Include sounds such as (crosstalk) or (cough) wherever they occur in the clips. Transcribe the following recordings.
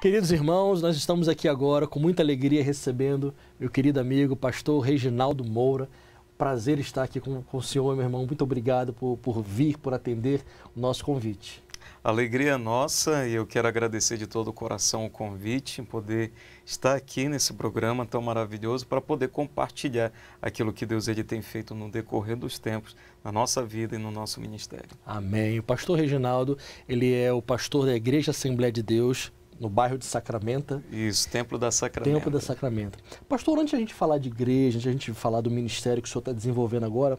Queridos irmãos, nós estamos aqui agora com muita alegria recebendo meu querido amigo, pastor Reginaldo Moura. Prazer estar aqui com, com o senhor, meu irmão. Muito obrigado por, por vir, por atender o nosso convite. Alegria nossa e eu quero agradecer de todo o coração o convite em poder estar aqui nesse programa tão maravilhoso para poder compartilhar aquilo que Deus ele tem feito no decorrer dos tempos na nossa vida e no nosso ministério. Amém. O pastor Reginaldo, ele é o pastor da Igreja Assembleia de Deus no bairro de Sacramento. Isso, Templo da Sacramento. Templo da Sacramento. Pastor, antes de a gente falar de igreja, antes de a gente falar do ministério que o senhor está desenvolvendo agora,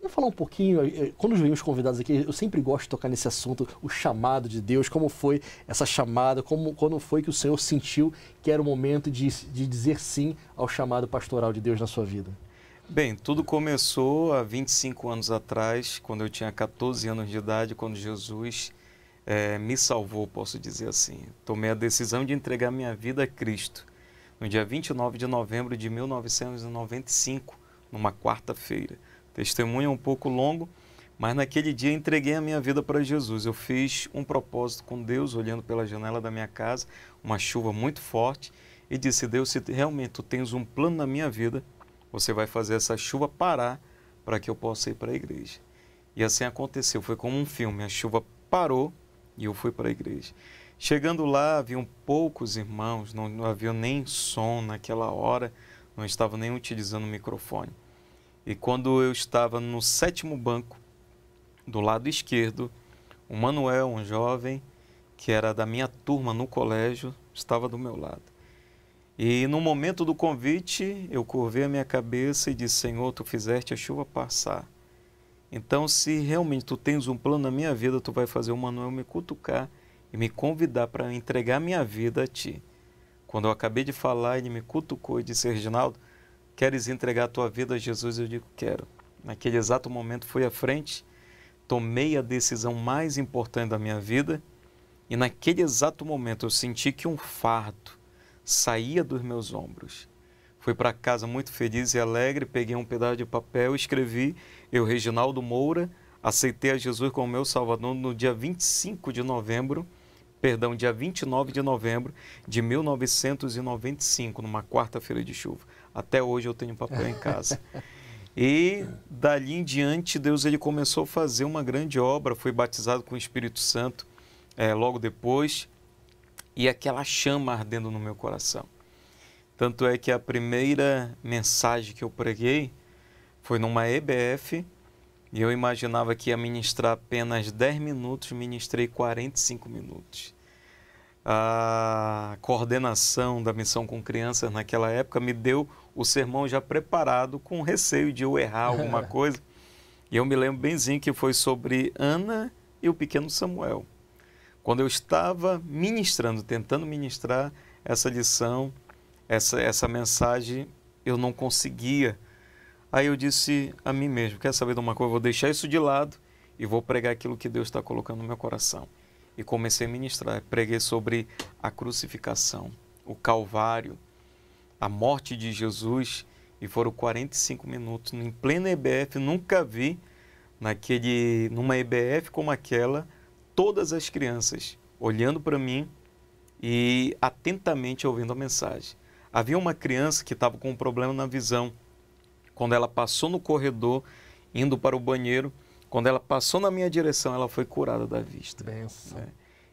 Vamos falar um pouquinho, eh, eh, quando vem os convidados aqui, eu sempre gosto de tocar nesse assunto, o chamado de Deus, como foi essa chamada, como, quando foi que o Senhor sentiu que era o momento de, de dizer sim ao chamado pastoral de Deus na sua vida? Bem, tudo começou há 25 anos atrás, quando eu tinha 14 anos de idade, quando Jesus é, me salvou, posso dizer assim. Tomei a decisão de entregar minha vida a Cristo no dia 29 de novembro de 1995, numa quarta-feira. Testemunho é um pouco longo, mas naquele dia entreguei a minha vida para Jesus. Eu fiz um propósito com Deus, olhando pela janela da minha casa, uma chuva muito forte, e disse: Deus, se realmente tu tens um plano na minha vida, você vai fazer essa chuva parar para que eu possa ir para a igreja. E assim aconteceu. Foi como um filme: a chuva parou e eu fui para a igreja. Chegando lá, haviam poucos irmãos, não, não havia nem som naquela hora, não estava nem utilizando o microfone. E quando eu estava no sétimo banco, do lado esquerdo, o Manuel, um jovem que era da minha turma no colégio, estava do meu lado. E no momento do convite, eu curvei a minha cabeça e disse: Senhor, tu fizeste a chuva passar então, se realmente tu tens um plano na minha vida, tu vai fazer o Manuel me cutucar e me convidar para entregar minha vida a ti. Quando eu acabei de falar, ele me cutucou e disse: Reginaldo, queres entregar a tua vida a Jesus? Eu digo: quero. Naquele exato momento, fui à frente, tomei a decisão mais importante da minha vida e, naquele exato momento, eu senti que um fardo saía dos meus ombros. Fui para casa muito feliz e alegre, peguei um pedaço de papel e escrevi: Eu, Reginaldo Moura, aceitei a Jesus como meu Salvador no dia 25 de novembro, perdão, dia 29 de novembro de 1995, numa quarta-feira de chuva. Até hoje eu tenho papel em casa. (laughs) E dali em diante, Deus ele começou a fazer uma grande obra. Fui batizado com o Espírito Santo é, logo depois. E aquela chama ardendo no meu coração. Tanto é que a primeira mensagem que eu preguei foi numa EBF e eu imaginava que ia ministrar apenas 10 minutos, ministrei 45 minutos. A coordenação da missão com crianças naquela época me deu o sermão já preparado, com receio de eu errar alguma (laughs) coisa. E eu me lembro bemzinho que foi sobre Ana e o pequeno Samuel. Quando eu estava ministrando, tentando ministrar essa lição, essa, essa mensagem eu não conseguia. Aí eu disse a mim mesmo: quer saber de uma coisa? Eu vou deixar isso de lado e vou pregar aquilo que Deus está colocando no meu coração. E comecei a ministrar. Preguei sobre a crucificação, o Calvário, a morte de Jesus. E foram 45 minutos em plena EBF. Nunca vi naquele, numa EBF como aquela todas as crianças olhando para mim e atentamente ouvindo a mensagem. Havia uma criança que estava com um problema na visão. Quando ela passou no corredor, indo para o banheiro, quando ela passou na minha direção, ela foi curada da vista. Benção. É.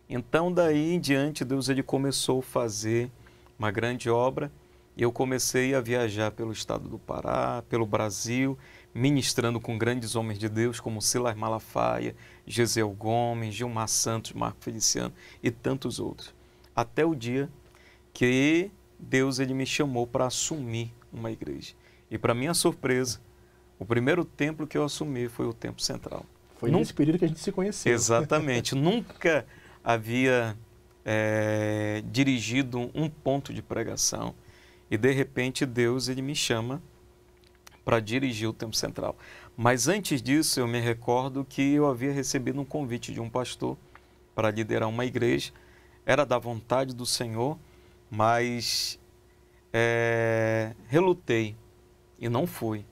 Então, daí em diante, Deus ele começou a fazer uma grande obra e eu comecei a viajar pelo estado do Pará, pelo Brasil, ministrando com grandes homens de Deus como Silas Malafaia, Gisel Gomes, Gilmar Santos, Marco Feliciano e tantos outros. Até o dia que Deus ele me chamou para assumir uma igreja. E para minha surpresa, o primeiro templo que eu assumi foi o Templo Central. Foi Num... nesse período que a gente se conheceu. Exatamente. (laughs) Nunca havia é, dirigido um ponto de pregação e de repente Deus ele me chama para dirigir o Templo Central. Mas antes disso, eu me recordo que eu havia recebido um convite de um pastor para liderar uma igreja. Era da vontade do Senhor mas é, relutei e não fui.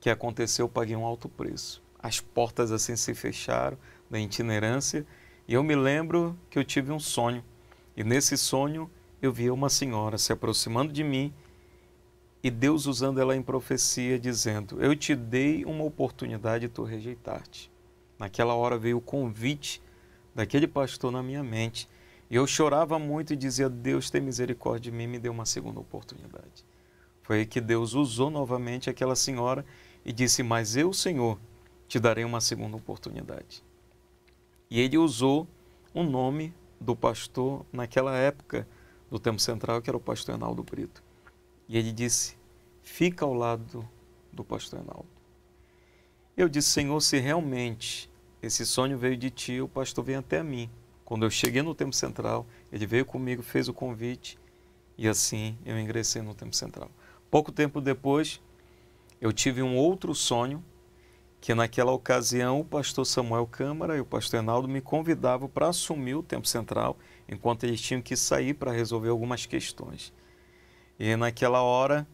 que aconteceu, eu paguei um alto preço. As portas assim se fecharam da itinerância e eu me lembro que eu tive um sonho. E nesse sonho eu via uma senhora se aproximando de mim e Deus usando ela em profecia, dizendo: Eu te dei uma oportunidade de tu rejeitaste. Naquela hora veio o convite daquele pastor na minha mente e Eu chorava muito e dizia: Deus tem misericórdia de mim, me dê uma segunda oportunidade. Foi que Deus usou novamente aquela senhora e disse: Mas eu, Senhor, te darei uma segunda oportunidade. E ele usou o nome do pastor naquela época do tempo central, que era o pastor Enaldo Brito. E ele disse: Fica ao lado do pastor Enaldo. Eu disse: Senhor, se realmente esse sonho veio de ti, o pastor vem até mim. Quando eu cheguei no Tempo Central, ele veio comigo, fez o convite e assim eu ingressei no Tempo Central. Pouco tempo depois, eu tive um outro sonho que naquela ocasião o pastor Samuel Câmara e o pastor Enaldo me convidavam para assumir o Tempo Central, enquanto eles tinham que sair para resolver algumas questões. E naquela hora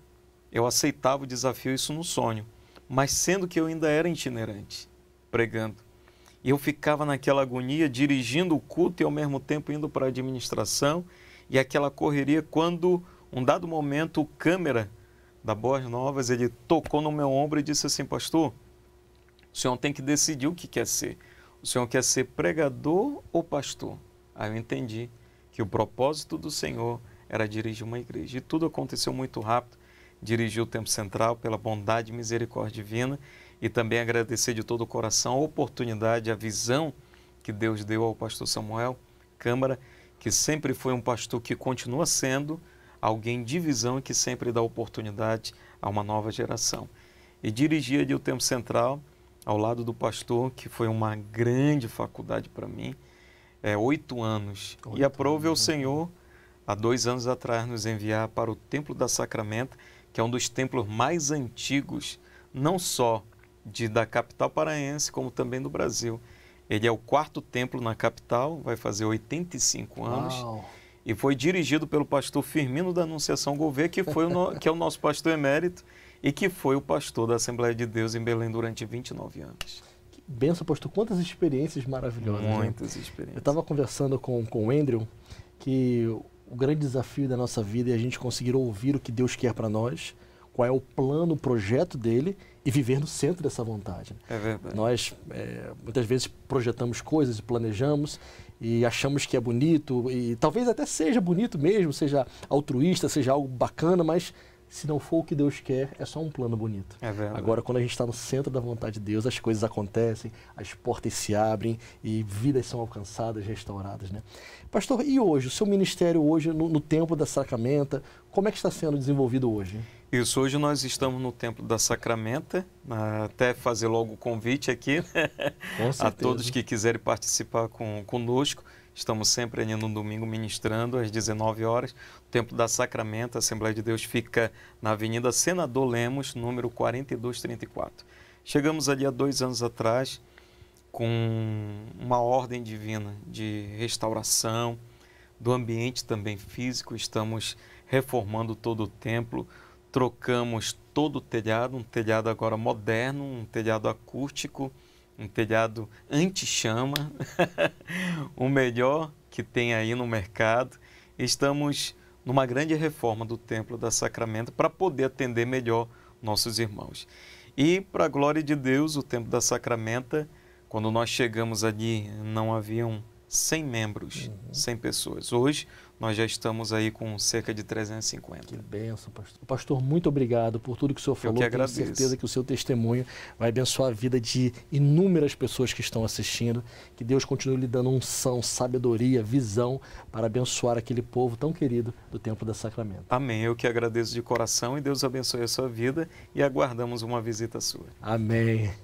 eu aceitava o desafio, isso no sonho, mas sendo que eu ainda era itinerante, pregando eu ficava naquela agonia dirigindo o culto e ao mesmo tempo indo para a administração e aquela correria quando um dado momento o câmera da Boas Novas ele tocou no meu ombro e disse assim pastor o senhor tem que decidir o que quer ser o senhor quer ser pregador ou pastor aí eu entendi que o propósito do Senhor era dirigir uma igreja e tudo aconteceu muito rápido dirigiu o tempo central pela bondade e misericórdia divina e também agradecer de todo o coração a oportunidade, a visão que Deus deu ao pastor Samuel Câmara, que sempre foi um pastor que continua sendo alguém de visão e que sempre dá oportunidade a uma nova geração. E dirigia de O Tempo Central ao lado do pastor, que foi uma grande faculdade para mim, é, oito anos. Oito e aprove o Senhor, há dois anos atrás, nos enviar para o Templo da Sacramento, que é um dos templos mais antigos, não só de, da capital paraense, como também do Brasil. Ele é o quarto templo na capital, vai fazer 85 anos. Uau. E foi dirigido pelo pastor Firmino da Anunciação Gouveia, que, foi no, que é o nosso pastor emérito e que foi o pastor da Assembleia de Deus em Belém durante 29 anos. Que benção, pastor. Quantas experiências maravilhosas. Né? Muitas né? experiências. Eu estava conversando com, com o Andrew que o grande desafio da nossa vida é a gente conseguir ouvir o que Deus quer para nós qual é o plano, o projeto dele e viver no centro dessa vontade. Né? É verdade. Nós é, muitas vezes projetamos coisas, planejamos e achamos que é bonito e talvez até seja bonito mesmo, seja altruísta, seja algo bacana, mas se não for o que Deus quer, é só um plano bonito. É verdade. Agora, quando a gente está no centro da vontade de Deus, as coisas acontecem, as portas se abrem e vidas são alcançadas, restauradas, né? Pastor, e hoje? O seu ministério hoje, no, no Templo da Sacramenta, como é que está sendo desenvolvido hoje? Isso, hoje nós estamos no Templo da Sacramenta, até fazer logo o convite aqui né? (laughs) a todos que quiserem participar com, conosco. Estamos sempre ali no domingo ministrando às 19 horas. O Templo da Sacramento, a Assembleia de Deus, fica na Avenida Senador Lemos, número 4234. Chegamos ali há dois anos atrás com uma ordem divina de restauração do ambiente também físico. Estamos reformando todo o templo, trocamos todo o telhado, um telhado agora moderno, um telhado acústico um telhado anti-chama, (laughs) o melhor que tem aí no mercado. Estamos numa grande reforma do Templo da Sacramento para poder atender melhor nossos irmãos. E, para a glória de Deus, o Templo da Sacramenta, quando nós chegamos ali, não haviam 100 membros, uhum. 100 pessoas. Hoje nós já estamos aí com cerca de 350. Que benção, pastor. Pastor, muito obrigado por tudo que o senhor falou. Eu que agradeço. Tenho certeza que o seu testemunho vai abençoar a vida de inúmeras pessoas que estão assistindo. Que Deus continue lhe dando unção, sabedoria, visão para abençoar aquele povo tão querido do Templo da Sacramento. Amém. Eu que agradeço de coração e Deus abençoe a sua vida e aguardamos uma visita sua. Amém.